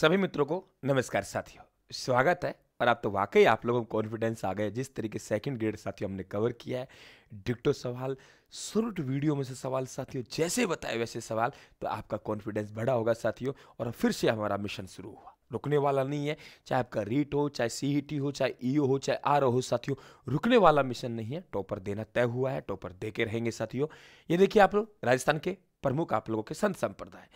सभी मित्रों को नमस्कार साथियों स्वागत है और आप तो वाकई आप लोगों को कॉन्फिडेंस आ गए जिस तरीके सेकंड ग्रेड साथियों हमने कवर किया है डिक्टो सवाल शुरूट वीडियो में से सवाल साथियों जैसे बताए वैसे सवाल तो आपका कॉन्फिडेंस बढ़ा होगा साथियों और फिर से हमारा मिशन शुरू हुआ रुकने वाला नहीं है चाहे आपका रीट हो चाहे सी e हो चाहे ईओ e हो चाहे आर हो साथियों रुकने वाला मिशन नहीं है टॉपर देना तय हुआ है टॉपर दे के रहेंगे साथियों ये देखिए आप लोग राजस्थान के प्रमुख आप लोगों के संत संप्रदाय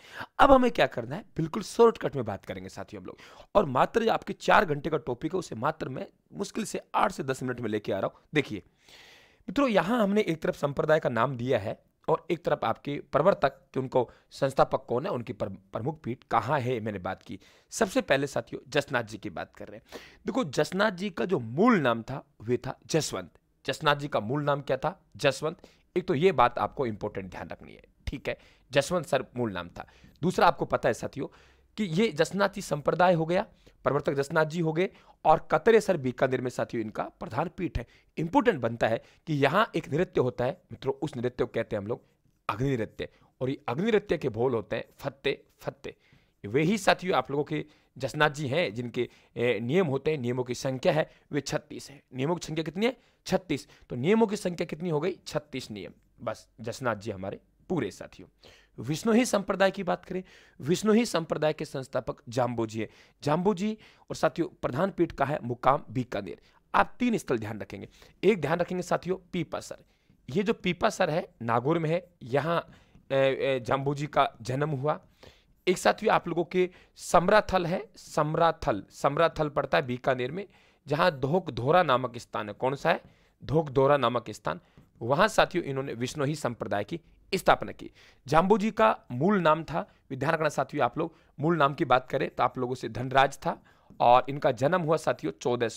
अब हमें क्या करना है बिल्कुल शॉर्टकट में बात करेंगे साथियों हम लोग और मात्र आपके चार घंटे का टॉपिक है उसे मात्र मैं मुश्किल से आठ से दस मिनट में लेके आ रहा हूँ देखिए मित्रों यहाँ हमने एक तरफ संप्रदाय का नाम दिया है और एक तरफ आपके प्रवर्तक कि उनको संस्थापक कौन है उनकी प्रमुख पीठ कहाँ है मैंने बात की सबसे पहले साथियों जसनाथ जी की बात कर रहे हैं देखो जसनाथ जी का जो मूल नाम था वे था जसवंत जसनाथ जी का मूल नाम क्या था जसवंत एक तो ये बात आपको इंपॉर्टेंट ध्यान रखनी है ठीक है जसवंत सर मूल नाम था दूसरा आपको पता है साथियों कि ये जसनाथी संप्रदाय हो गया प्रवर्तक जसनाथ जी हो गए और कतरे सर बीकानेर में साथियों इनका प्रधान पीठ है इंपोर्टेंट बनता है कि यहाँ एक नृत्य होता है मित्रों उस नृत्य को कहते हैं हम लोग अग्नि नृत्य और ये अग्नि नृत्य के भोल होते हैं फत्ते फत्ते वे ही साथियों आप लोगों के जसनाथ जी हैं जिनके नियम होते हैं नियमों की संख्या है वे छत्तीस है नियमों की संख्या कितनी है छत्तीस तो नियमों की संख्या कितनी हो गई छत्तीस नियम बस जसनाथ जी हमारे पूरे साथियों विष्णु ही संप्रदाय की बात करें विष्णु ही संप्रदाय के संस्थापक जाम्बोजी है जाम्बोजी और साथियों प्रधान पीठ का है मुकाम बीकानेर आप तीन स्थल ध्यान रखेंगे एक ध्यान रखेंगे साथियों पीपा सर ये जो पीपा सर है नागौर में है यहाँ जाम्बोजी का जन्म हुआ एक साथियों आप लोगों के समराथल है समराथल समराथल पड़ता है बीकानेर में जहाँ धोक धोरा नामक स्थान है कौन सा है धोक धोरा नामक स्थान वहां साथियों इन्होंने विष्णु ही संप्रदाय की स्थापना की जाम्बू जी का मूल नाम था ध्यान रखना साथियों आप लोग मूल नाम की बात करें तो आप लोगों से धनराज था और इनका जन्म हुआ साथियों चौदह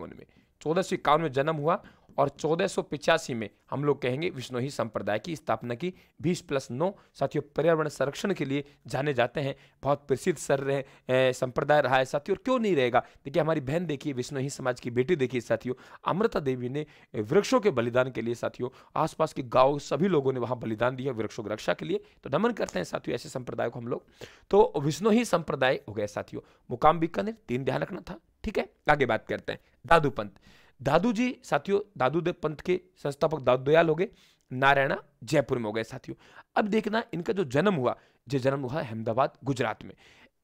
में चौदह में जन्म हुआ और चौदह में हम लोग कहेंगे विष्णु ही संप्रदाय की स्थापना की बीस प्लस नौ साथियों पर्यावरण संरक्षण के लिए जाने जाते हैं बहुत प्रसिद्ध सर रहे संप्रदाय रहा है साथियों क्यों नहीं रहेगा देखिए हमारी बहन देखिए ही समाज की बेटी देखिए साथियों अमृता देवी ने वृक्षों के बलिदान के लिए साथियों आसपास के गाँव सभी लोगों ने वहाँ बलिदान दिया वृक्षों की रक्षा के लिए तो नमन करते हैं साथियों ऐसे संप्रदाय को हम लोग तो विष्णु ही संप्रदाय हो गए साथियों मुकाम बीकानेर तीन ध्यान रखना था ठीक है आगे बात करते हैं दादू पंत दादू जी साथियों दादू देव पंथ के संस्थापक दादू दयाल हो गए नारायणा जयपुर में हो गए साथियों अब देखना इनका जो जन्म हुआ जो जन्म हुआ अहमदाबाद गुजरात में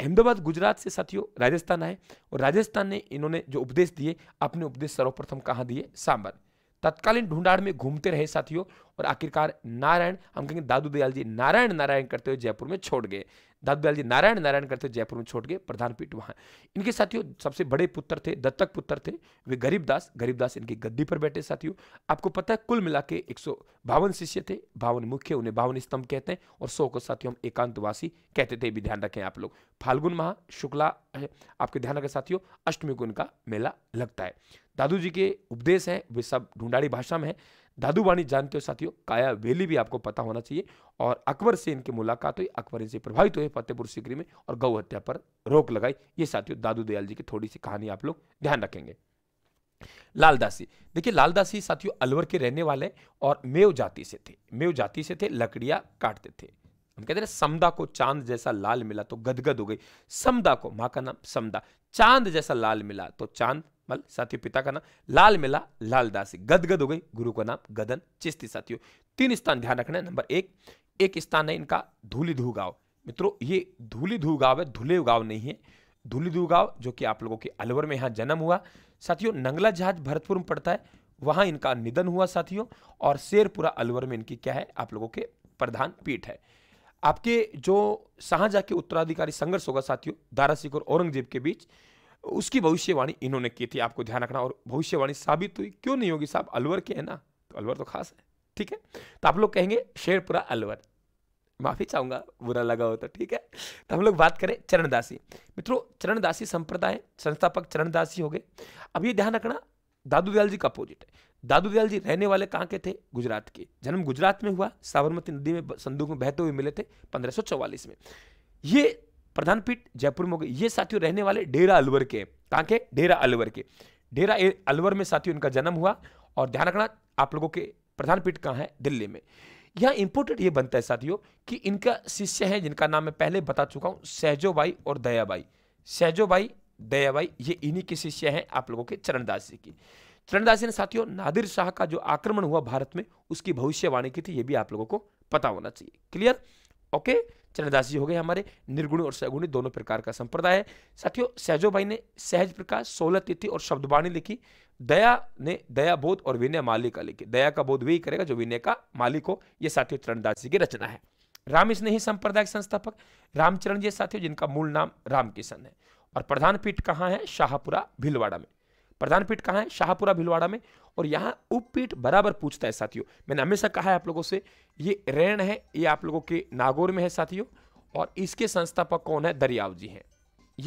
अहमदाबाद गुजरात से साथियों राजस्थान आए और राजस्थान ने इन्होंने जो उपदेश दिए अपने उपदेश सर्वप्रथम कहाँ दिए सांबर तत्कालीन ढूंढाड़ में घूमते रहे साथियों और आखिरकार नारायण हम कहेंगे दादू दयाल जी नारायण नारायण करते हुए जयपुर में छोड़ गए दादू दयाल जी नारायण नारायण करते हुए जयपुर में छोड़ गए प्रधान पीठ वहाँ इनके साथियों सबसे बड़े पुत्र थे दत्तक पुत्र थे वे गरीबदास गरीबदास इनकी गद्दी पर बैठे साथियों आपको पता है कुल मिला के एक शिष्य थे भावन मुख्य उन्हें भावन स्तंभ कहते हैं और सौ को साथियों हम एकांतवासी कहते थे भी ध्यान रखें आप लोग फाल्गुन माह शुक्ला आपके ध्यान रखें साथियों अष्टमी को इनका मेला लगता है दादू जी के उपदेश हैं वे सब ढूंढाड़ी भाषा में है दादूवाणी जानते हो साथियों काया वेली भी आपको पता होना चाहिए और अकबर से इनकी मुलाकात हुई अकबर इनसे प्रभावित हुए फतेहपुर सिकरी में और गौ हत्या पर रोक लगाई ये साथियों दादू दयाल जी की थोड़ी सी कहानी आप लोग ध्यान रखेंगे लालदासी देखिए लालदासी साथियों अलवर के रहने वाले और मेव जाति से थे मेव जाति से थे लकड़ियां काटते थे हम कहते हैं समदा को चांद जैसा लाल मिला तो गदगद हो गई समदा को मां का नाम समदा चांद जैसा लाल मिला तो चांद मतलब साथियों पिता का नाम लाल मिला लालदास गदगद हो गई गुरु का नाम गदन चिस्ती साथियों तीन स्थान ध्यान रखना है नंबर एक एक स्थान है इनका धूली धू गाँव मित्रों ये धूली धू गाँव है धुले गाँव नहीं है धूली धू गाँव जो कि आप लोगों के अलवर में यहाँ जन्म हुआ साथियों नंगला जहाज भरतपुर में पड़ता है वहाँ इनका निधन हुआ साथियों और शेरपुरा अलवर में इनकी क्या है आप लोगों के प्रधान पीठ है आपके जो शाहजहा के उत्तराधिकारी संघर्ष होगा साथियों दारा सिंह और औरंगजेब के बीच उसकी भविष्यवाणी इन्होंने की थी आपको ध्यान रखना और भविष्यवाणी साबित हुई क्यों नहीं होगी साहब अलवर के है ना तो अलवर तो खास है ठीक है तो आप लोग कहेंगे शेरपुरा अलवर माफी चाहूंगा बुरा लगा हो तो ठीक है तो हम लोग बात करें चरणदासी मित्रों चरणदासी संप्रदाय संस्थापक चरणदासी हो गए अब ये ध्यान रखना दादू दयाल जी का अपोजिट है दादू दयाल जी रहने वाले कहाँ के थे गुजरात के जन्म गुजरात में हुआ साबरमती नदी में संदूक में बहते हुए मिले थे पंद्रह में ये प्रधान पीठ जयपुर में हो गई ये साथियों रहने वाले डेरा अलवर के कहाँ के डेरा अलवर के डेरा अलवर में साथियों इनका जन्म हुआ और ध्यान रखना आप लोगों के प्रधान पीठ कहाँ है दिल्ली में यहाँ इंपोर्टेंट ये बनता है साथियों कि इनका शिष्य है जिनका नाम मैं पहले बता चुका हूँ सहजो भाई और दया भाई सहजो भाई दया भाई ये इन्हीं के शिष्य हैं आप लोगों के चरणदास जी की चरणदास जी ने साथियों नादिर शाह का जो आक्रमण हुआ भारत में उसकी भविष्यवाणी की थी ये भी आप लोगों को पता होना चाहिए क्लियर ओके चरणदास जी हो गए हमारे निर्गुणी और सहगुणी दोनों प्रकार का संप्रदाय है साथियों सहजो भाई ने सहज प्रकाश सोलह तिथि और शब्दवाणी लिखी दया ने दया बोध और विनय मालिक का लिखी दया का बोध वही करेगा जो विनय का मालिक हो ये साथियों चरणदास जी की रचना है राम इसने ही संप्रदाय संस्थापक रामचरण जी साथियों जिनका मूल नाम रामकिशन है और प्रधान पीठ कहाँ है शाहपुरा भीलवाड़ा में प्रधान पीठ कहाँ है शाहपुरा भिलवाड़ा में और यहाँ उपपीठ बराबर पूछता है साथियों मैंने हमेशा कहा है आप लोगों से ये रैन है ये आप लोगों के नागौर में है साथियों और इसके संस्थापक कौन है दरियाव जी हैं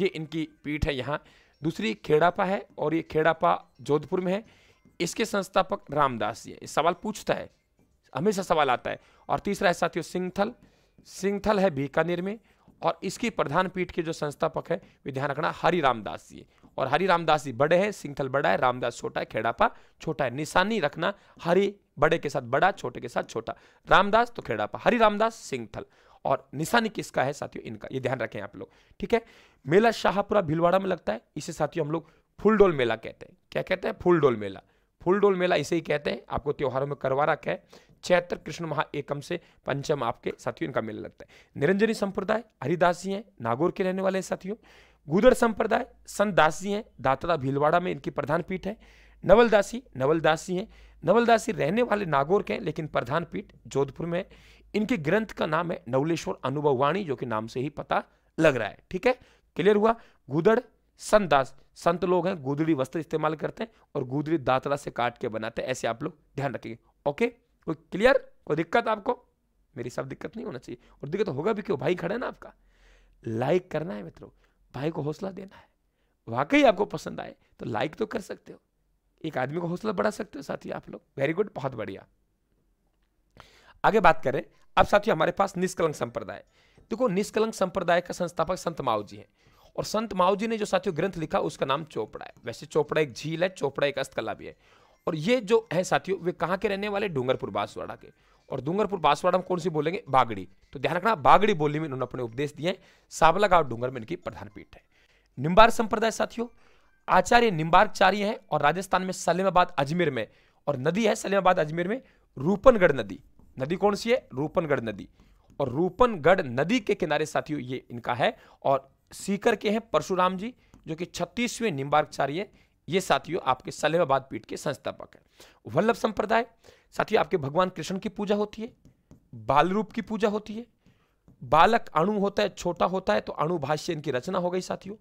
ये इनकी पीठ है यहाँ दूसरी खेड़ापा है और ये खेड़ापा जोधपुर में है इसके संस्थापक रामदास जी हैं सवाल पूछता है हमेशा सवाल आता है और तीसरा है साथियों सिंगथल सिंगथल है बीकानेर में और इसकी प्रधान पीठ के जो संस्थापक है वे ध्यान रखना हरि रामदास जी और हरी रामदास जी बड़े हैं सिंथल बड़ा है रामदास छोटा है खेड़ापा छोटा है निशानी रखना हरी बड़े के साथ बड़ा छोटे के साथ छोटा रामदास तो खेड़ापा हरी रामदास सिंथल और निशानी किसका है साथियों इनका ये ध्यान रखें आप लोग ठीक है मेला शाहपुरा भिलवाड़ा में लगता है इसे साथियों हम लोग फुलडोल मेला कहते हैं क्या कहते हैं फुलडोल मेला फुलडोल मेला इसे ही कहते हैं आपको त्योहारों में करवा रखा है चैत्र कृष्ण महा एकम से पंचम आपके साथियों इनका मेला लगता है निरंजनी संप्रदाय हरिदास जी हैं नागौर के रहने वाले साथियों गुदर संप्रदाय संत दासी हैं दातरा भीलवाड़ा में इनकी प्रधान पीठ है नवलदासी नवलदासी हैं नवलदासी रहने वाले नागौर के हैं लेकिन प्रधान पीठ जोधपुर में है इनके ग्रंथ का नाम है नवलेश्वर अनुभव वाणी जो कि नाम से ही पता लग रहा है ठीक है क्लियर हुआ गुदड़ संत दास संत लोग हैं गुदड़ी वस्त्र इस्तेमाल करते हैं और गुदड़ी दातरा से काट के बनाते हैं ऐसे आप लोग ध्यान रखेंगे ओके कोई क्लियर कोई दिक्कत आपको मेरी सब दिक्कत नहीं होना चाहिए और दिक्कत होगा भी क्यों भाई खड़ा है ना आपका लाइक करना है मित्रों भाई को हौसला देना है वाकई आपको पसंद आए तो लाइक तो कर सकते हो एक आदमी को हौसला बढ़ा सकते हो साथी आप लोग वेरी गुड बहुत बढ़िया आगे बात करें अब साथी हमारे पास निष्कलंक संप्रदाय देखो निष्कलंक संप्रदाय का संस्थापक संत माओ जी हैं और संत माओ जी ने जो साथियों ग्रंथ लिखा उसका नाम चोपड़ा है वैसे चोपड़ा एक झील है चोपड़ा एक अस्तकला भी है और ये जो है साथियों वे कहाँ के रहने वाले डूंगरपुर बांसवाड़ा के और डूंगरपुर बांसवाड़ा में कौन सी बोलेंगे बागड़ी तो ध्यान रखना बागड़ी बोली में इन्होंने अपने उपदेश दिए हैं सावला गांव डूंगर में इनकी प्रधान पीठ है निम्बार संप्रदाय साथियों आचार्य निम्बारचार्य हैं और राजस्थान में सलीमाबाद अजमेर में और नदी है सलीमाबाद अजमेर में रूपनगढ़ नदी नदी कौन सी है रूपनगढ़ नदी और रूपनगढ़ नदी के किनारे साथियों ये इनका है और सीकर के हैं परशुराम जी जो कि छत्तीसवें निम्बारचार्य ये साथियों आपके सलेमाबाद पीठ के संस्थापक हैं वल्लभ संप्रदाय साथ ही आपके भगवान कृष्ण की पूजा होती है बाल रूप की पूजा होती है बालक अणु होता है छोटा होता है तो अणु भाष्य इनकी रचना हो गई साथियों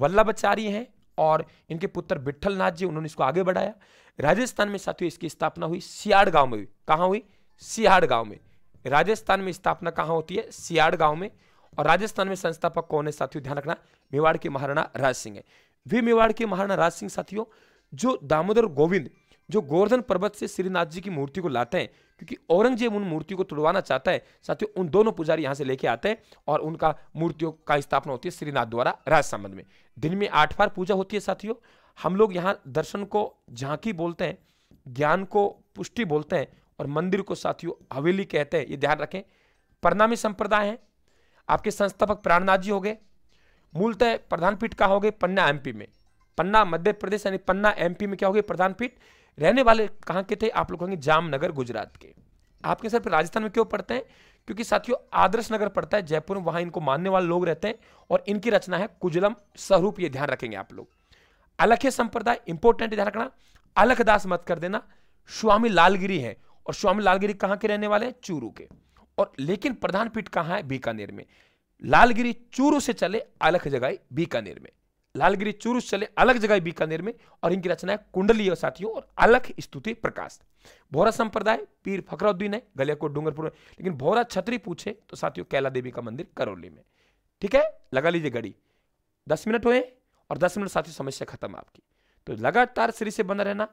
वल्लभाचार्य हैं और इनके पुत्र विठल नाथ जी उन्होंने इसको आगे बढ़ाया राजस्थान में साथियों इसकी स्थापना हुई सियाड़ गांव में कहाँ हुई सियाड़ गांव में राजस्थान में स्थापना कहाँ होती है सियाड़ गांव में और राजस्थान में संस्थापक कौन है साथियों ध्यान रखना मेवाड़ के महाराणा राज सिंह है वे मेवाड़ के महाराणा राज सिंह साथियों जो दामोदर गोविंद जो गोवर्धन पर्वत से श्रीनाथ जी की मूर्ति को लाते हैं क्योंकि औरंगजेब उन मूर्ति को तुड़वाना चाहता है साथियों उन दोनों पुजारी यहाँ से लेके आते हैं और उनका मूर्तियों का स्थापना होती है श्रीनाथ द्वारा राज संबंध में दिन में आठ बार पूजा होती है साथियों हम लोग यहाँ दर्शन को झांकी बोलते हैं ज्ञान को पुष्टि बोलते हैं और मंदिर को साथियों हवेली कहते हैं ये ध्यान रखें परनामी संप्रदाय है आपके संस्थापक प्राणनाथ जी हो गए मूलतः प्रधानपीठ का हो गए पन्ना एमपी में पन्ना मध्य प्रदेश यानी पन्ना एमपी में क्या हो गए प्रधानपीठ रहने वाले कहाँ के थे आप लोग कहेंगे जामनगर गुजरात के आपके सर पर राजस्थान में क्यों पढ़ते हैं क्योंकि साथियों आदर्श नगर पड़ता है जयपुर में वहां इनको मानने वाले लोग रहते हैं और इनकी रचना है कुजलम स्वरूप ये ध्यान रखेंगे आप लोग अलख्य संप्रदाय इंपोर्टेंट ध्यान रखना अलखदास मत कर देना स्वामी लालगिरी है और स्वामी लालगिरी कहां के रहने वाले हैं चूरू के और लेकिन प्रधान पीठ कहां है बीकानेर में लालगिरी चूरू से चले अलख जगह बीकानेर में लालगिरी चूरुस चले अलग जगह बीकानेर में और इनकी रचना है कुंडली साथियों और अलग स्तुति प्रकाश भोरा संप्रदाय पीर फकरउद्दीन है गलियाकोट डूंगरपुर में लेकिन भोरा छतरी पूछे तो साथियों कैला देवी का मंदिर करौली में ठीक है लगा लीजिए घड़ी दस मिनट हुए और दस मिनट साथियों समस्या खत्म आपकी तो लगातार श्री से बना रहना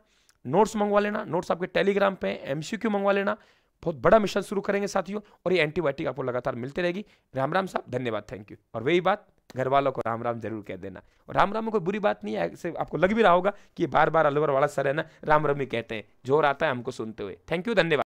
नोट्स मंगवा लेना नोट्स आपके टेलीग्राम पे एमसीक्यू मंगवा लेना बहुत बड़ा मिशन शुरू करेंगे साथियों और ये एंटीबायोटिक आपको लगातार मिलते रहेगी राम राम साहब धन्यवाद थैंक यू और वही बात घर वालों को राम राम जरूर कह देना और राम राम में कोई बुरी बात नहीं है ऐसे आपको लग भी रहा होगा कि बार बार अलवर वाला सर है ना राम रमी कहते हैं जोर आता है हमको सुनते हुए थैंक यू धन्यवाद